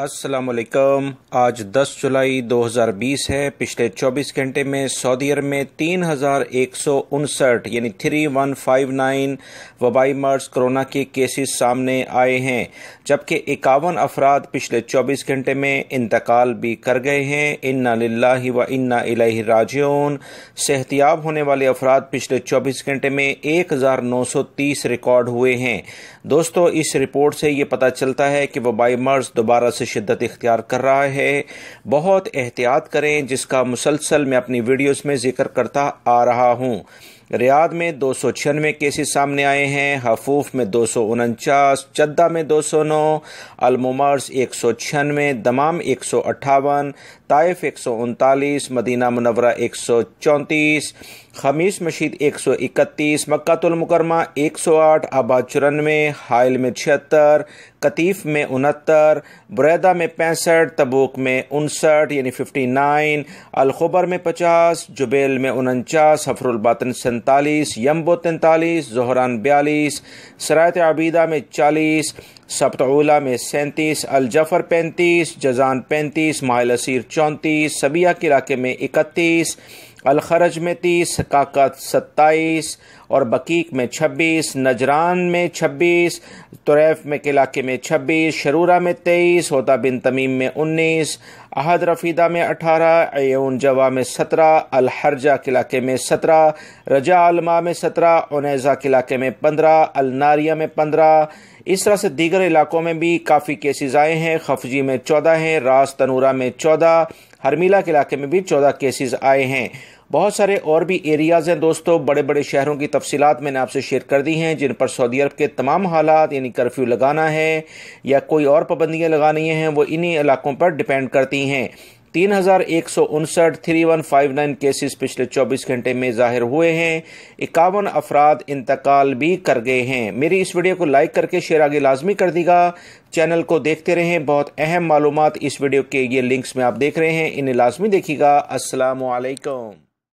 असलकम आज 10 जुलाई 2020 है पिछले 24 घंटे में सऊदी अरब में तीन हज़ार एक सौ उनसठ यानी थ्री वन फाइव नाइन वबाई मर्स कोरोना के केसेस सामने आए हैं जबकि इक्यावन अफराद पिछले 24 घंटे में इंतकाल भी कर गए हैं इन्ना लाला व इन्ना इलाही राजून सेहतियाब होने वाले अफराद पिछले 24 घंटे में एक हज़ार नौ सौ तीस रिकॉर्ड हुए हैं दोस्तों इस रिपोर्ट से ये पता चलता है कि वबाई मर्स दोबारा से से शिद्दत इख्तियार कर रहा है बहुत एहतियात करें जिसका मुसलसल मैं अपनी वीडियोज़ में जिक्र करता आ रहा हूँ रियाद में दो सौ छियानवे केसेस सामने आए हैं हफूफ में दो सौ उनचास चद्दा में दो सौ नौ अलमुमर्स एक सौ छियानवे दमाम एक सौ अट्ठावन ताइफ एक सौ उनतालीस मदीना मुनवरा एक सौ चौंतीस खमीस मशीद एक सौ इकतीस मक्तुलमकरमा एक सौ आठ आबाद चुरानवे हाइल में छिहत्तर कतीफ में उनहत्तर बुरैदा में पैंसठ तबूक में उनसठ यानी फिफ्टी नाइन अलखबर में पचास जुबेल में उनचास हफरुलबातन तैंतालीस यम्बो तैंतालीस जहरान बयालीस सरायत आबीदा में चालीस सप्तला में सैंतीस अलजफ़र पैंतीस जजान पैंतीस माहल असीर चौंतीस सबिया के इलाके में इकतीस अलखरज में तीस काकत सत्ताईस और बकीक में छब्बीस नजरान में छब्बीस तुरैफ में किलाके में छब्बीस शरूरा में तेईस होता बिन तमीम में उन्नीस अहद रफीदा में अठारह एन जवा में सत्रह अलहरजा किलाके में सत्रह रजा अलमा में सत्रह उनैज़ा किलाके में पंद्रह अलनारिया में पंद्रह इस तरह से दीगर इलाकों में भी काफ़ी केसेज आए हैं खफजी में चौदह हैं रास तनूरा में चौदह हरमीला के इलाके में भी चौदह केसेज आए हैं बहुत सारे और भी एरियाज़ हैं दोस्तों बड़े बड़े शहरों की तफसीत मैंने आपसे शेयर कर दी हैं जिन पर सऊदी अरब के तमाम हालात यानी कर्फ्यू लगाना है या कोई और पाबंदियाँ लगानी हैं वो इन्हीं इलाकों पर डिपेंड करती हैं तीन हजार एक सौ उनसठ three one five nine cases पिछले चौबीस घंटे में जाहिर हुए हैं इक्यावन अफराद इंतकाल भी कर गए हैं मेरी इस वीडियो को लाइक करके शेयर आगे लाजमी कर देगा चैनल को देखते रहें बहुत अहम मालूम इस वीडियो के ये लिंक्स में आप देख रहे हैं इन्हें लाजमी देखिएगा असलकम